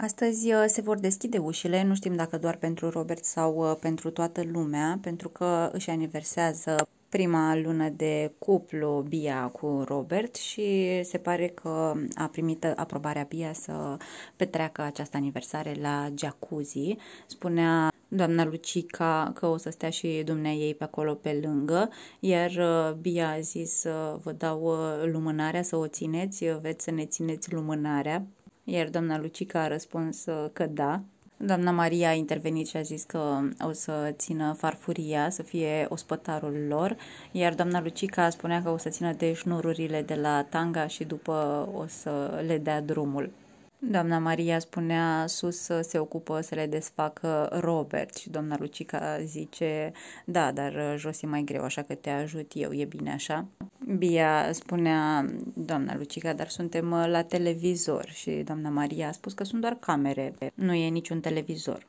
Astăzi uh, se vor deschide ușile, nu știm dacă doar pentru Robert sau uh, pentru toată lumea, pentru că își aniversează prima lună de cuplu Bia cu Robert și se pare că a primit aprobarea Bia să petreacă această aniversare la jacuzzi. Spunea doamna Lucica că o să stea și dumnea ei pe acolo pe lângă, iar uh, Bia a zis vă dau lumânarea să o țineți, veți să ne țineți lumânarea iar doamna Lucica a răspuns uh, că da. Doamna Maria a intervenit și a zis că o să țină farfuria, să fie ospătarul lor, iar doamna Lucica spunea că o să țină de șnururile de la tanga și după o să le dea drumul. Doamna Maria spunea sus uh, se ocupă să le desfacă Robert și doamna Lucica zice da, dar uh, jos e mai greu, așa că te ajut eu, e bine așa. Bia spunea, doamna Lucica, dar suntem uh, la televizor și doamna Maria a spus că sunt doar camere, nu e niciun televizor.